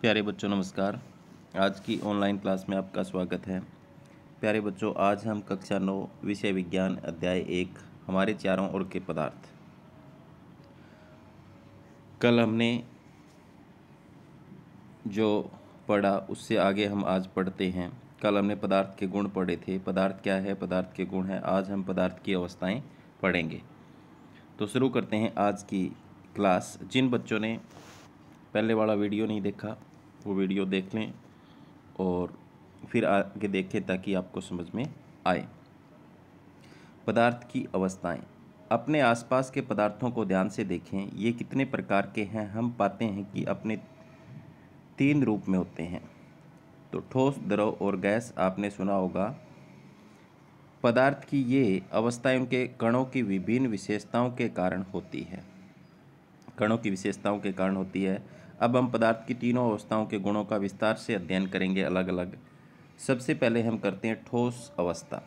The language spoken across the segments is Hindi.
प्यारे बच्चों नमस्कार आज की ऑनलाइन क्लास में आपका स्वागत है प्यारे बच्चों आज हम कक्षा नौ विषय विज्ञान अध्याय एक हमारे चारों ओर के पदार्थ कल हमने जो पढ़ा उससे आगे हम आज पढ़ते हैं कल हमने पदार्थ के गुण पढ़े थे पदार्थ क्या है पदार्थ के गुण हैं आज हम पदार्थ की अवस्थाएं पढ़ेंगे तो शुरू करते हैं आज की क्लास जिन बच्चों ने पहले वाला वीडियो नहीं देखा वो वीडियो देख लें और फिर आगे देखें ताकि आपको समझ में आए पदार्थ की अवस्थाएं अपने आसपास के पदार्थों को ध्यान से देखें ये कितने प्रकार के हैं हम पाते हैं कि अपने तीन रूप में होते हैं तो ठोस द्रव और गैस आपने सुना होगा पदार्थ की ये अवस्थाएं उनके कणों की विभिन्न विशेषताओं के कारण होती है कणों की विशेषताओं के कारण होती है अब हम पदार्थ की तीनों अवस्थाओं के गुणों का विस्तार से अध्ययन करेंगे अलग अलग सबसे पहले हम करते हैं ठोस अवस्था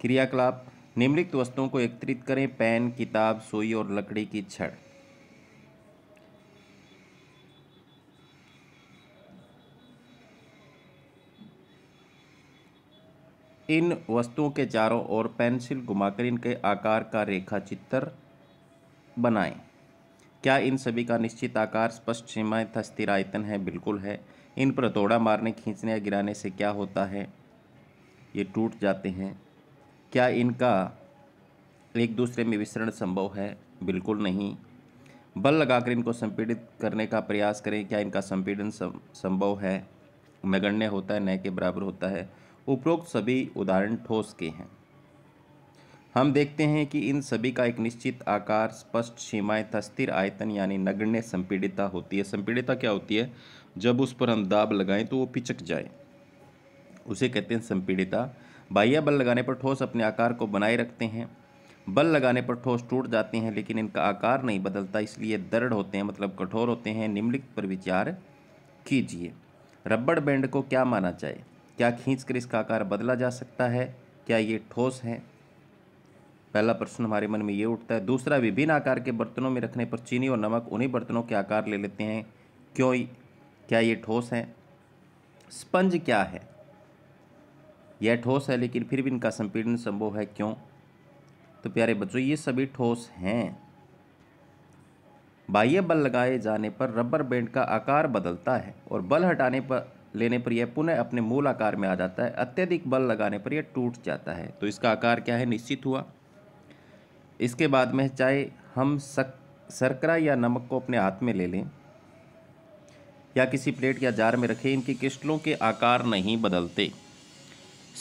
क्रियाकलाप निम्नलिखित वस्तुओं को एकत्रित करें पेन किताब सुई और लकड़ी की छड़ इन वस्तुओं के चारों ओर पेंसिल घुमाकर इनके आकार का रेखा चित्र बनाएं क्या इन सभी का निश्चित आकार स्पष्ट सीमाएं तथा आयतन है बिल्कुल है इन पर तोड़ा मारने खींचने या गिराने से क्या होता है ये टूट जाते हैं क्या इनका एक दूसरे में विसरण संभव है बिल्कुल नहीं बल लगाकर इनको संपीड़ित करने का प्रयास करें क्या इनका संपीड़न संभव है नगण्य होता है न के बराबर होता है उपरोक्त सभी उदाहरण ठोस के हैं हम देखते हैं कि इन सभी का एक निश्चित आकार स्पष्ट सीमाएं तथा स्थिर आयतन यानी नगण्य संपीड़िता होती है संपीड़िता क्या होती है जब उस पर हम दाब लगाएं तो वो पिचक जाए उसे कहते हैं संपीड़िता बाह्य बल लगाने पर ठोस अपने आकार को बनाए रखते हैं बल लगाने पर ठोस टूट जाते हैं लेकिन इनका आकार नहीं बदलता इसलिए दृढ़ होते हैं मतलब कठोर होते हैं निम्नलिखित पर विचार कीजिए रबड़ बैंड को क्या माना जाए क्या खींच कर इसका आकार बदला जा सकता है क्या ये ठोस है पहला प्रश्न हमारे मन में ये उठता है दूसरा विभिन्न आकार के बर्तनों में रखने पर चीनी और नमक उन्हीं बर्तनों के आकार ले लेते हैं क्यों क्या ये ठोस है स्पंज क्या है यह ठोस है लेकिन फिर भी इनका संपीड़न संभव है क्यों तो प्यारे बच्चों ये सभी ठोस हैं बाह्य बल लगाए जाने पर रबर बैंड का आकार बदलता है और बल हटाने पर लेने पर यह पुनः अपने मूल आकार में आ जाता है अत्यधिक बल लगाने पर यह टूट जाता है तो इसका आकार क्या है निश्चित हुआ इसके बाद में चाहे हम सक शर्करा या नमक को अपने हाथ में ले लें या किसी प्लेट या जार में रखें इनकी क्रिस्टलों के आकार नहीं बदलते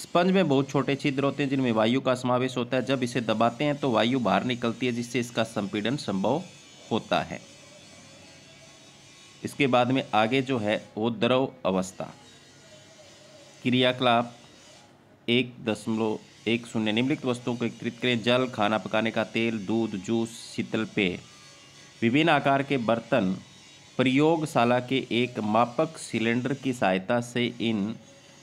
स्पंज में बहुत छोटे छिद्र होते हैं जिनमें वायु का समावेश होता है जब इसे दबाते हैं तो वायु बाहर निकलती है जिससे इसका संपीड़न संभव होता है इसके बाद में आगे जो है वो द्रव अवस्था क्रियाकलाप एक दशमलव एक शून्य निम्नलिखित वस्तुओं को एकत्रित करें जल खाना पकाने का तेल दूध जूस शीतल पेय विभिन्न आकार के बर्तन प्रयोगशाला के एक मापक सिलेंडर की सहायता से इन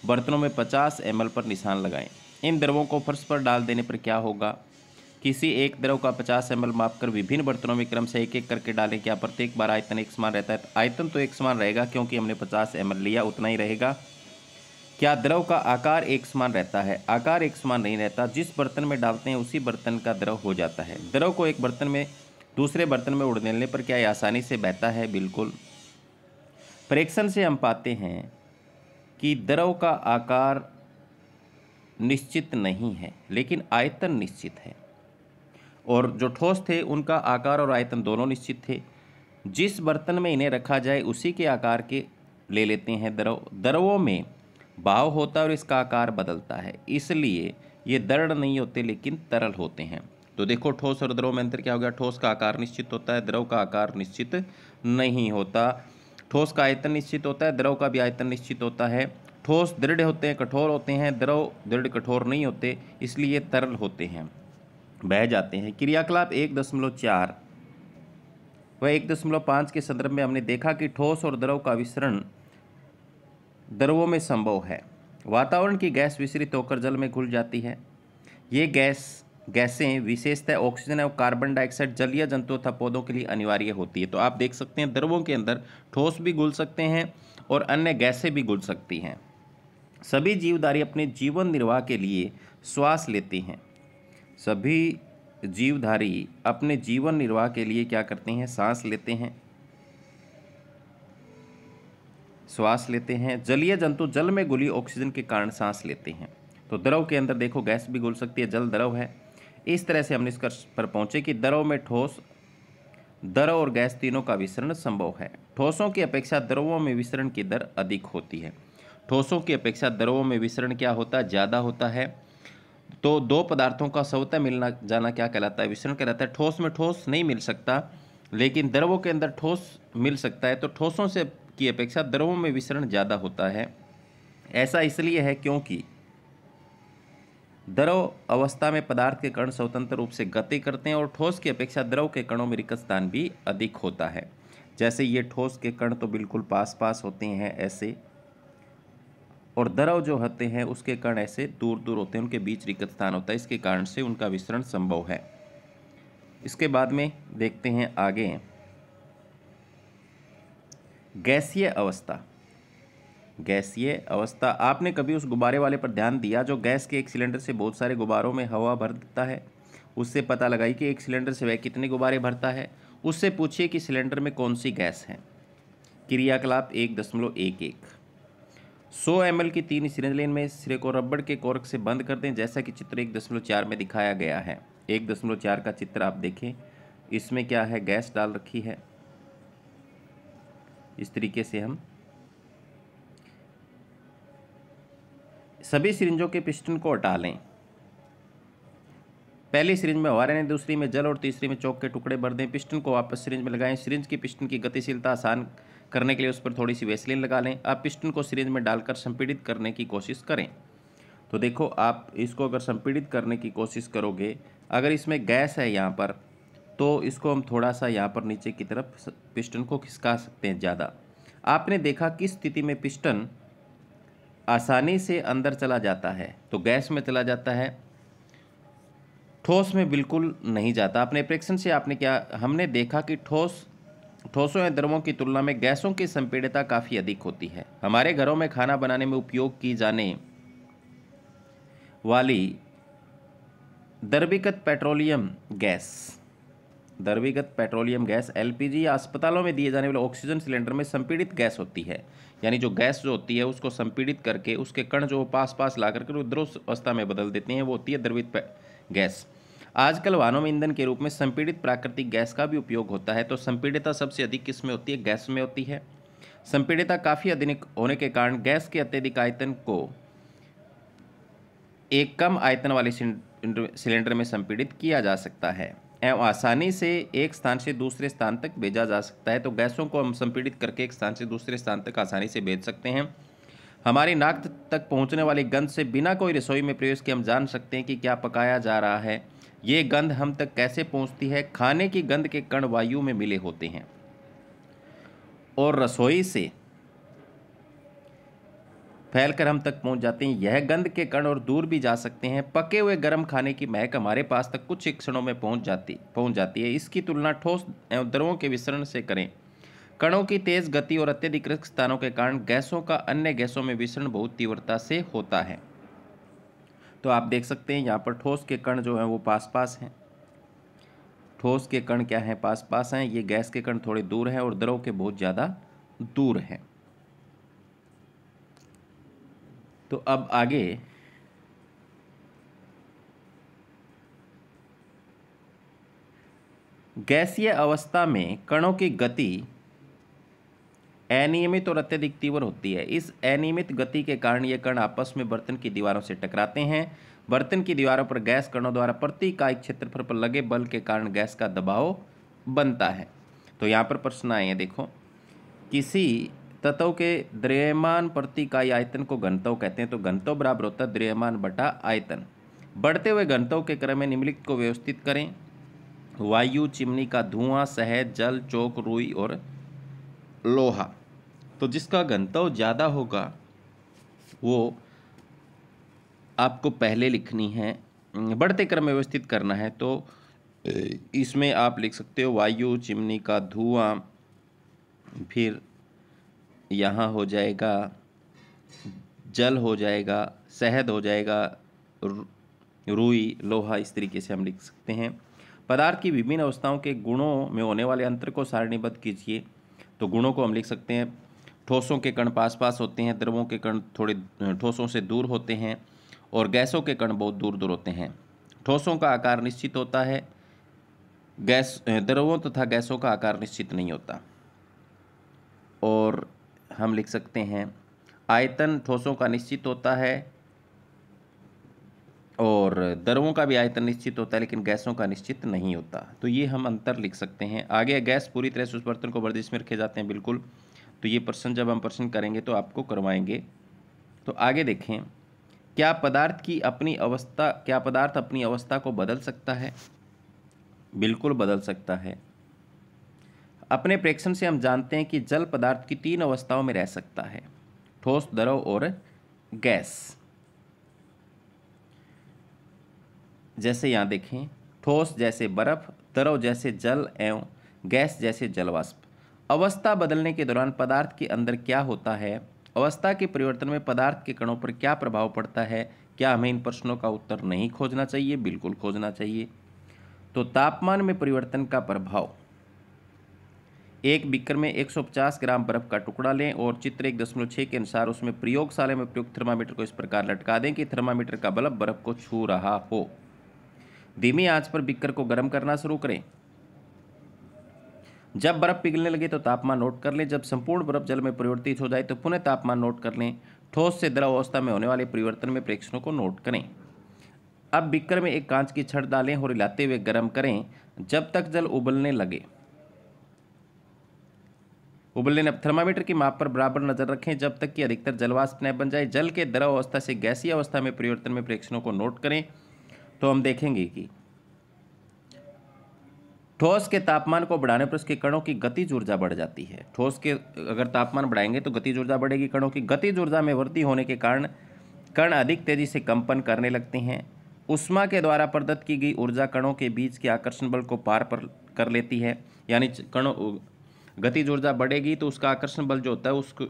बर्तनों में 50 एम पर निशान लगाएं इन द्रवों को फर्श पर डाल देने पर क्या होगा किसी एक द्रव का 50 एम माप कर विभिन्न बर्तनों में क्रम से एक एक करके डालें क्या प्रत्येक बार आयतन एक समान रहता है आयतन तो एक समान रहेगा क्योंकि हमने 50 एम लिया उतना ही रहेगा क्या द्रव का आकार एक समान रहता है आकार एक समान नहीं रहता जिस बर्तन में डालते हैं उसी बर्तन का द्रव हो जाता है द्रव को एक बर्तन में दूसरे बर्तन में उड़ने पर क्या यह आसानी से बहता है बिल्कुल प्रेक्षण से हम पाते हैं कि द्रव का आकार निश्चित नहीं है लेकिन आयतन निश्चित है और जो ठोस थे उनका आकार और आयतन दोनों निश्चित थे जिस बर्तन में इन्हें रखा जाए उसी के आकार के ले लेते हैं द्रव द्रवों में भाव होता है और इसका आकार बदलता है इसलिए ये दृढ़ नहीं होते लेकिन तरल होते हैं तो देखो ठोस और द्रव में अंतर क्या हो गया ठोस का आकार निश्चित होता है द्रव का आकार निश्चित नहीं होता ठोस का आयतन निश्चित होता है द्रव का भी आयतन निश्चित होता है ठोस दृढ़ होते हैं कठोर होते हैं द्रव दृढ़ कठोर नहीं होते इसलिए तरल होते हैं बह जाते हैं क्रियाकलाप एक दशमलव चार व एक दशमलव पाँच के संदर्भ में हमने देखा कि ठोस और द्रव का विसरण द्रवों में संभव है वातावरण की गैस विसरित होकर जल में घुल जाती है ये गैस गैसें विशेषतः ऑक्सीजन और कार्बन डाइऑक्साइड जलीय जंतु तथा पौधों के लिए अनिवार्य होती है तो आप देख सकते हैं द्रवों के अंदर ठोस भी घुल सकते हैं और अन्य गैसें भी घुल सकती हैं सभी जीवधारी अपने जीवन निर्वाह के लिए श्वास लेते हैं सभी जीवधारी अपने जीवन निर्वाह के लिए क्या करते हैं सांस लेते हैं श्वास लेते हैं जलीय जंतु जल में गुली ऑक्सीजन के कारण सांस लेते हैं तो द्रव के अंदर देखो गैस भी घुल सकती है जल द्रव है इस तरह से हम निष्कर्ष पर पहुँचे कि द्रव में ठोस द्रव और गैस तीनों का विसरण संभव है ठोसों की अपेक्षा द्रवों में विसरण की दर अधिक होती है ठोसों की अपेक्षा द्रवों में विसरण क्या होता है ज़्यादा होता है तो दो पदार्थों का स्वतः मिलना जाना क्या कहलाता है विसरण कहलाता है ठोस में ठोस नहीं मिल सकता लेकिन द्रवों के अंदर ठोस मिल सकता है तो ठोसों से की अपेक्षा द्रवों में विसरण ज़्यादा होता है ऐसा इसलिए है क्योंकि द्रव अवस्था में पदार्थ के कण स्वतंत्र रूप से गति करते हैं और ठोस की अपेक्षा द्रव के कणों में रिक्त स्थान भी अधिक होता है जैसे ये ठोस के कण तो बिल्कुल पास पास होते हैं ऐसे और द्रव जो होते हैं उसके कण ऐसे दूर दूर होते हैं उनके बीच रिक्त स्थान होता है इसके कारण से उनका विसरण संभव है इसके बाद में देखते हैं आगे गैसीय अवस्था गैसीय अवस्था आपने कभी उस गुब्बारे वाले पर ध्यान दिया जो गैस के एक सिलेंडर से बहुत सारे गुब्बारों में हवा भर देता है उससे पता लगाई कि एक सिलेंडर से वह कितने गुब्बारे भरता है उससे पूछिए कि सिलेंडर में कौन सी गैस है क्रियाकलाप एक दशमलव एक एक सौ एम की तीन सिलेंडलेन में सिरे को रबड़ के कोरक से बंद कर दें जैसा कि चित्र एक दशमलव चार में दिखाया गया है एक दशमलव चार का चित्र आप देखें इसमें क्या है गैस डाल रखी है इस तरीके से हम सभी सिरिंजों के पिस्टन को हटा लें पहली सिरिंज में हवा रहने दूसरी में जल और तीसरी में चौक के टुकड़े भर दें पिस्टन को वापस सिरिंज में लगाएं सिरिंज की पिस्टन की गतिशीलता आसान करने के लिए उस पर थोड़ी सी वेसलिन लगा लें आप पिस्टन को सिरिंज में डालकर संपीड़ित करने की कोशिश करें तो देखो आप इसको अगर संपीड़ित करने की कोशिश करोगे अगर इसमें गैस है यहाँ पर तो इसको हम थोड़ा सा यहाँ पर नीचे की तरफ पिस्टन को खिसका सकते हैं ज़्यादा आपने देखा किस स्थिति में पिस्टन आसानी से अंदर चला जाता है तो गैस में चला जाता है ठोस में बिल्कुल नहीं जाता अपने प्रेक्षण से आपने क्या हमने देखा कि ठोस ठोसों या द्रवों की तुलना में गैसों की संपीड़ता काफ़ी अधिक होती है हमारे घरों में खाना बनाने में उपयोग की जाने वाली द्रवीकृत पेट्रोलियम गैस द्रवीगत पेट्रोलियम गैस एलपीजी या अस्पतालों में दिए जाने वाले ऑक्सीजन सिलेंडर में संपीड़ित गैस होती है यानी जो गैस जो होती है उसको संपीड़ित करके उसके कण जो पास पास ला करके द्रव अवस्था में बदल देते हैं वो होती है द्रवित गैस आजकल वाहनों में ईंधन के रूप में संपीड़ित प्राकृतिक गैस का भी उपयोग होता है तो संपीड़िता सबसे अधिक किस में होती है गैस में होती है संपीड़िता काफ़ी अधिक होने के कारण गैस के अत्यधिक आयतन को एक कम आयतन वाले सिलेंडर में संपीड़ित किया जा सकता है एवं आसानी से एक स्थान से दूसरे स्थान तक भेजा जा सकता है तो गैसों को हम संपीड़ित करके एक स्थान से दूसरे स्थान तक आसानी से भेज सकते हैं हमारी नाक तक पहुंचने वाली गंध से बिना कोई रसोई में प्रवेश के हम जान सकते हैं कि क्या पकाया जा रहा है ये गंध हम तक कैसे पहुंचती है खाने की गंध के कण वायु में मिले होते हैं और रसोई से फैलकर हम तक पहुंच जाते हैं यह गंध के कण और दूर भी जा सकते हैं पके हुए गर्म खाने की महक हमारे पास तक कुछ क्षणों में पहुंच जाती पहुंच जाती है इसकी तुलना ठोस एवं द्रवों के विसरण से करें कणों की तेज़ गति और अत्यधिक रिक्त स्थानों के कारण गैसों का अन्य गैसों में विसरण बहुत तीव्रता से होता है तो आप देख सकते हैं यहाँ पर ठोस के कण जो हैं वो पास पास हैं ठोस के कण क्या हैं पास पास हैं ये गैस के कण थोड़े दूर हैं और द्रव के बहुत ज़्यादा दूर हैं तो अब आगे गैसीय अवस्था में कणों की गति अनियमित और अत्यधिक तीव्र होती है इस अनियमित गति के कारण ये कण आपस में बर्तन की दीवारों से टकराते हैं बर्तन की दीवारों पर गैस कणों द्वारा प्रति इकाई क्षेत्रफल पर लगे बल के कारण गैस का दबाव बनता है तो यहाँ पर प्रश्न आए हैं देखो किसी तत्व के द्रव्यमान प्रति इकाई आयतन को घनत्व कहते हैं तो घनत्व बराबर होता है द्रव्यमान बटा आयतन बढ़ते हुए घनत्व के क्रम में निम्नलिखित को व्यवस्थित करें वायु चिमनी का धुआं शहद जल चौक रुई और लोहा तो जिसका घनत्व ज़्यादा होगा वो आपको पहले लिखनी है बढ़ते क्रम में व्यवस्थित करना है तो इसमें आप लिख सकते हो वायु चिमनी का धुआं फिर यहाँ हो जाएगा जल हो जाएगा शहद हो जाएगा रुई लोहा इस तरीके से हम लिख सकते हैं पदार्थ की विभिन्न अवस्थाओं के गुणों में होने वाले अंतर को सारणीबद्ध कीजिए तो गुणों को हम लिख सकते हैं ठोसों के कण पास पास होते हैं द्रवों के कण थोड़े ठोसों से दूर होते हैं और गैसों के कण बहुत दूर दूर होते हैं ठोसों का आकार निश्चित होता है गैस द्रवों तथा गैसों का आकार निश्चित नहीं होता और हम लिख सकते हैं आयतन ठोसों का निश्चित होता है और दरों का भी आयतन निश्चित होता है लेकिन गैसों का निश्चित नहीं होता तो ये हम अंतर लिख सकते हैं आगे गैस पूरी तरह से उस बर्तन को वर्दिश में रखे जाते हैं बिल्कुल तो ये प्रश्न जब हम प्रश्न करेंगे तो आपको करवाएंगे तो आगे देखें क्या पदार्थ की अपनी अवस्था क्या पदार्थ अपनी अवस्था को बदल सकता है बिल्कुल बदल सकता है अपने प्रेक्षण से हम जानते हैं कि जल पदार्थ की तीन अवस्थाओं में रह सकता है ठोस द्रव और गैस जैसे यहाँ देखें ठोस जैसे बर्फ द्रव जैसे जल एवं गैस जैसे जलवाष्प अवस्था बदलने के दौरान पदार्थ के अंदर क्या होता है अवस्था के परिवर्तन में पदार्थ के कणों पर क्या प्रभाव पड़ता है क्या हमें इन प्रश्नों का उत्तर नहीं खोजना चाहिए बिल्कुल खोजना चाहिए तो तापमान में परिवर्तन का प्रभाव एक बीकर में 150 ग्राम बर्फ का टुकड़ा लें और चित्र एक दशमलव छः के अनुसार उसमें प्रयोगशाला में प्रयुक्त थर्मामीटर को इस प्रकार लटका दें कि थर्मामीटर का बल्ब बर्फ को छू रहा हो धीमी आंच पर बीकर को गर्म करना शुरू करें जब बर्फ़ पिघलने लगे तो तापमान नोट कर लें जब संपूर्ण बर्फ जल में परिवर्तित हो जाए तो पुनः तापमान नोट कर लें ठोस से द्रव अवस्था में होने वाले परिवर्तन में प्रेक्षणों को नोट करें अब बीकर में एक कांच की छड़ डालें और हिलाते हुए गर्म करें जब तक जल उबलने लगे उबलने अब थर्मामीटर की माप पर बराबर नजर रखें जब तक कि अधिकतर जलवाष्प न बन जाए जल के द्रव अवस्था से गैसीय अवस्था में परिवर्तन में प्रेक्षणों को नोट करें तो हम देखेंगे कि ठोस के तापमान को बढ़ाने पर उसके कणों की गति ऊर्जा बढ़ जाती है ठोस के अगर तापमान बढ़ाएंगे तो गति ऊर्जा बढ़ेगी कणों की गति ऊर्जा में वृद्धि होने के कारण कण अधिक तेजी से कंपन करने लगते हैं उष्मा के द्वारा प्रदत्त की गई ऊर्जा कणों के बीच के आकर्षण बल को पार पर कर लेती है यानी कणों गति ऊर्जा बढ़ेगी तो उसका आकर्षण बल जो होता है उसको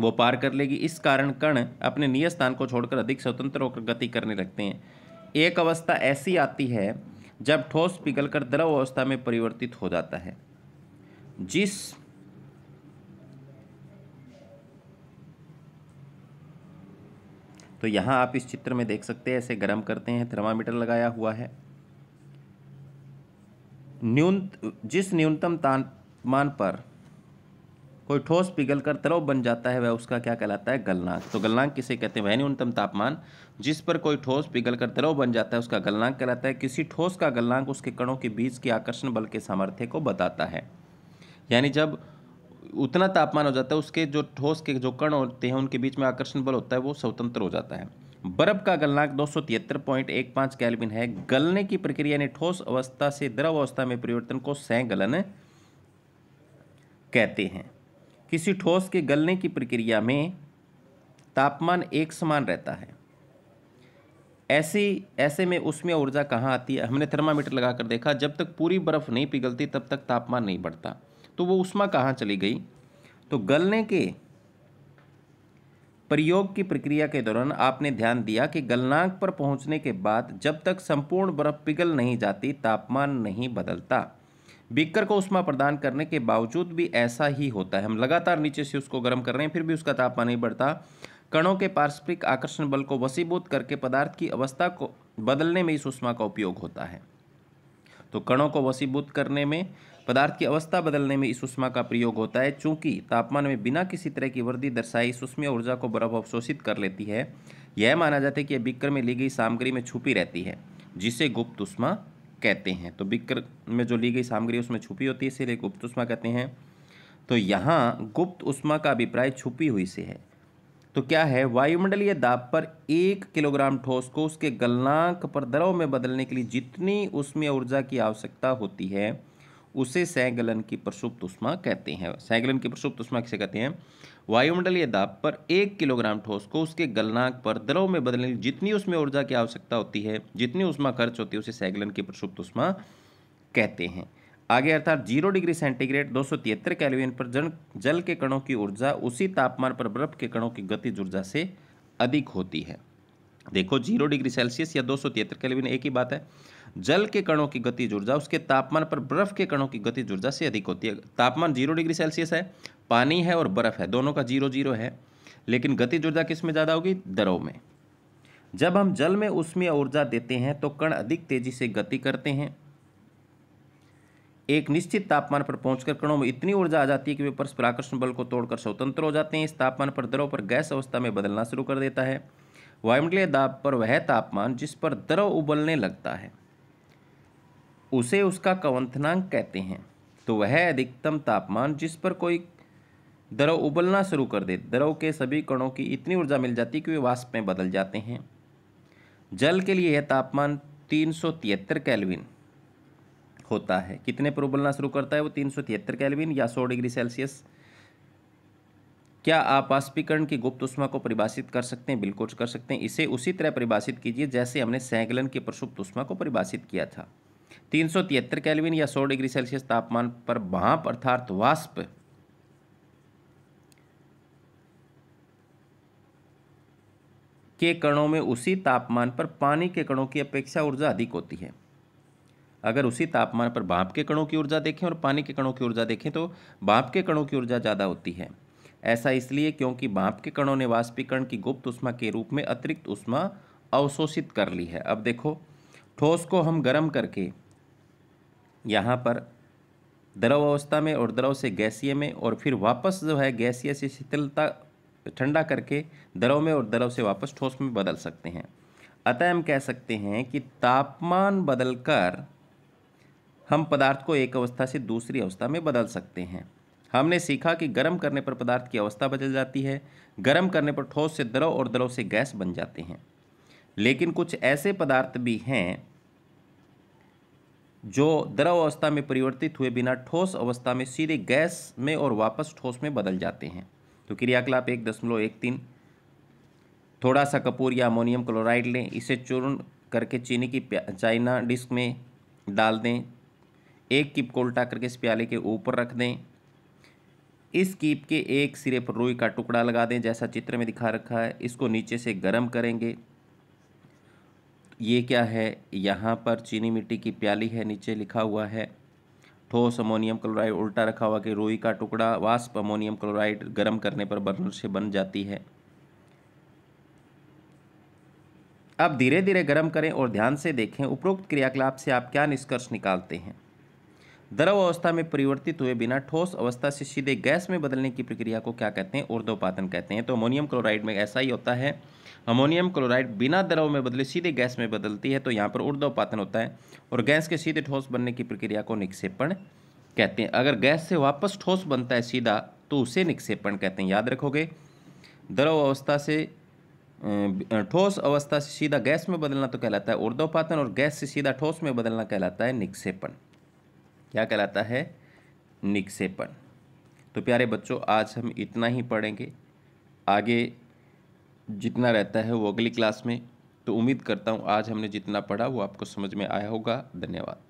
वो पार कर लेगी इस कारण कण अपने नियत स्थान को छोड़कर अधिक स्वतंत्र होकर गति करने लगते हैं एक अवस्था ऐसी आती है जब ठोस पिघलकर द्रव अवस्था में परिवर्तित हो जाता है जिस तो यहाँ आप इस चित्र में देख सकते हैं ऐसे गर्म करते हैं थर्मामीटर लगाया हुआ है न्यून जिस न्यूनतम तान मान पर कोई ठोस पिघल कर तरव बन जाता है वह उसका क्या कहलाता है गलनांक तो गलनांक किसे कहते हैं वह न्यूनतम तापमान जिस पर कोई ठोस पिघल कर तरव बन जाता है उसका गलनांक कहलाता है किसी ठोस का गलनांक उसके कणों के बीच के आकर्षण बल के सामर्थ्य को बताता है यानी जब उतना तापमान हो जाता है उसके जो ठोस के जो कण होते हैं उनके बीच में आकर्षण बल होता है वो स्वतंत्र हो जाता है बर्फ का गलनांक दो सौ तिहत्तर पॉइंट एक पाँच कैलविन है गलने की प्रक्रिया ने ठोस अवस्था से द्रव अवस्था में परिवर्तन को सह गलन कहते हैं किसी ठोस के गलने की प्रक्रिया में तापमान एक समान रहता है ऐसी ऐसे में उसमें ऊर्जा कहाँ आती है हमने थर्मामीटर लगा कर देखा जब तक पूरी बर्फ़ नहीं पिघलती तब तक तापमान नहीं बढ़ता तो वो उष्मा कहाँ चली गई तो गलने के प्रयोग की प्रक्रिया के दौरान आपने ध्यान दिया कि गलनांक पर पहुंचने के बाद जब तक संपूर्ण बर्फ़ पिघल नहीं जाती तापमान नहीं बदलता बीकर को उष्मा प्रदान करने के बावजूद भी ऐसा ही होता है हम लगातार नीचे से उसको गर्म कर रहे हैं फिर भी उसका तापमान नहीं बढ़ता कणों के पारस्परिक आकर्षण बल को वसीभूत करके पदार्थ की अवस्था को बदलने में इस उष्मा का उपयोग होता है तो कणों को वसीभूत करने में पदार्थ की अवस्था बदलने में इस उष्मा का प्रयोग होता है चूंकि तापमान में बिना किसी तरह की वृद्धि दर्शाई सुष्मीय ऊर्जा को बर्फ अवशोषित कर लेती है यह माना जाता है कि यह बिक्र में ली गई सामग्री में छुपी रहती है जिसे गुप्त उष्मा कहते हैं तो बिक्र में जो ली गई सामग्री उसमें छुपी होती है इसीलिए गुप्त उष्मा कहते हैं तो यहाँ गुप्त उष्मा का अभिप्राय छुपी हुई से है तो क्या है वायुमंडलीय दाब पर एक किलोग्राम ठोस को उसके गलनांक पर द्रव में बदलने के लिए जितनी उसमें ऊर्जा की आवश्यकता होती है उसे सैगलन की प्रसुप्त उष्मा कहते हैं सैगलन की प्रसुप्त उष्मा किसे कहते हैं वायुमंडलीय दाब पर एक किलोग्राम ठोस को उसके गलनांक पर द्रव में बदलने जितनी उसमें ऊर्जा की आवश्यकता होती है जितनी उष्मा खर्च होती है उसे सैगलन की प्रसुप्त उष्मा कहते हैं आगे अर्थात जीरो डिग्री सेंटीग्रेड दो सौ तिहत्तर कैलविन पर जन जल के कणों की ऊर्जा उसी तापमान पर बर्फ के कणों की गतिज ऊर्जा से अधिक होती है देखो जीरो डिग्री सेल्सियस या दो सौ तिहत्तर एक ही बात है जल के कणों की गतिज ऊर्जा उसके तापमान पर बर्फ के कणों की गतिज ऊर्जा से अधिक होती है तापमान जीरो डिग्री सेल्सियस है पानी है और बर्फ है दोनों का जीरो जीरो है लेकिन गतिज ऊर्जा किस में ज़्यादा होगी दरों में जब हम जल में उसमें ऊर्जा देते हैं तो कण अधिक तेजी से गति करते हैं एक निश्चित तापमान पर पहुंचकर कणों में इतनी ऊर्जा आ जाती है कि वे परस्पर आकर्षण बल को तोड़कर स्वतंत्र हो जाते हैं इस तापमान पर दरों पर गैस अवस्था में बदलना शुरू कर देता है वायुमंडलीय दाब पर वह तापमान जिस पर दरों उबलने लगता है उसे उसका कवंथनांक कहते हैं तो वह अधिकतम तापमान जिस पर कोई द्रव उबलना शुरू कर दे द्रव के सभी कणों की इतनी ऊर्जा मिल जाती है कि वे वाष्प में बदल जाते हैं जल के लिए यह तापमान तीन सौ तिहत्तर कैलविन होता है कितने पर उबलना शुरू करता है वो तीन सौ तिहत्तर कैलविन या सौ डिग्री सेल्सियस क्या आप वाष्पीकरण की गुप्त उष्मा को परिभाषित कर सकते हैं बिल्कुल कर सकते हैं इसे उसी तरह परिभाषित कीजिए जैसे हमने सैंकलन की प्रसुप्त उष्मा को परिभाषित किया था तीन सौ तिहत्तर कैलविन या सौ डिग्री सेल्सियस तापमान पर भाप अर्थात वाष्प के कणों में उसी तापमान पर पानी के कणों की अपेक्षा ऊर्जा अधिक होती है अगर उसी तापमान पर भाप के कणों की ऊर्जा देखें और पानी के कणों की ऊर्जा देखें तो भाप के कणों की ऊर्जा ज़्यादा होती है ऐसा इसलिए क्योंकि भाप के कणों ने वाष्पीकरण की गुप्त उष्मा के रूप में अतिरिक्त उष्मा अवशोषित कर ली है अब देखो ठोस को हम गर्म करके यहाँ पर द्रव अवस्था में और द्रव से गैसीय में और फिर वापस जो है गैसीय से शीतलता ठंडा करके द्रव में और द्रव से वापस ठोस में बदल सकते हैं अतः हम कह सकते हैं कि तापमान बदलकर हम पदार्थ को एक अवस्था से दूसरी अवस्था में बदल सकते हैं हमने सीखा कि गर्म करने पर पदार्थ की अवस्था बदल जाती है गर्म करने पर ठोस से द्रव और द्रव से गैस बन जाते हैं लेकिन कुछ ऐसे पदार्थ भी हैं जो द्रव अवस्था में परिवर्तित हुए बिना ठोस अवस्था में सीधे गैस में और वापस ठोस में बदल जाते हैं तो क्रियाकलाप एक दशमलव एक तीन थोड़ा सा कपूर या अमोनियम क्लोराइड लें इसे चूर्ण करके चीनी की चाइना डिस्क में डाल दें एक किप को उल्टा करके इस प्याले के ऊपर रख दें इस कीप के एक सिरे पर रुई का टुकड़ा लगा दें जैसा चित्र में दिखा रखा है इसको नीचे से गर्म करेंगे ये क्या है यहाँ पर चीनी मिट्टी की प्याली है नीचे लिखा हुआ है ठोस अमोनियम क्लोराइड उल्टा रखा हुआ कि रोई का टुकड़ा वाष्प अमोनियम क्लोराइड गर्म करने पर बर्नर से बन जाती है अब धीरे धीरे गर्म करें और ध्यान से देखें उपरोक्त क्रियाकलाप से आप क्या निष्कर्ष निकालते हैं द्रव अवस्था में परिवर्तित हुए बिना ठोस अवस्था से सीधे गैस में बदलने की प्रक्रिया को क्या कहते हैं ऊर्धोपातन कहते हैं तो अमोनियम क्लोराइड में ऐसा ही होता है अमोनियम क्लोराइड बिना द्रव में बदले सीधे गैस में बदलती है तो यहाँ पर ऊर्ध्वपातन होता है और गैस के सीधे ठोस बनने की प्रक्रिया को निक्षेपण कहते हैं अगर गैस से वापस ठोस बनता है सीधा तो उसे निक्षेपण कहते हैं याद रखोगे द्रव अवस्था से ठोस अवस्था से सीधा गैस में बदलना तो कहलाता है ऊर्ध्वपातन और गैस से सीधा ठोस में बदलना कहलाता है निक्षेपण क्या कहलाता है निक्षेपण तो प्यारे बच्चों आज हम इतना ही पढ़ेंगे आगे जितना रहता है वो अगली क्लास में तो उम्मीद करता हूँ आज हमने जितना पढ़ा वो आपको समझ में आया होगा धन्यवाद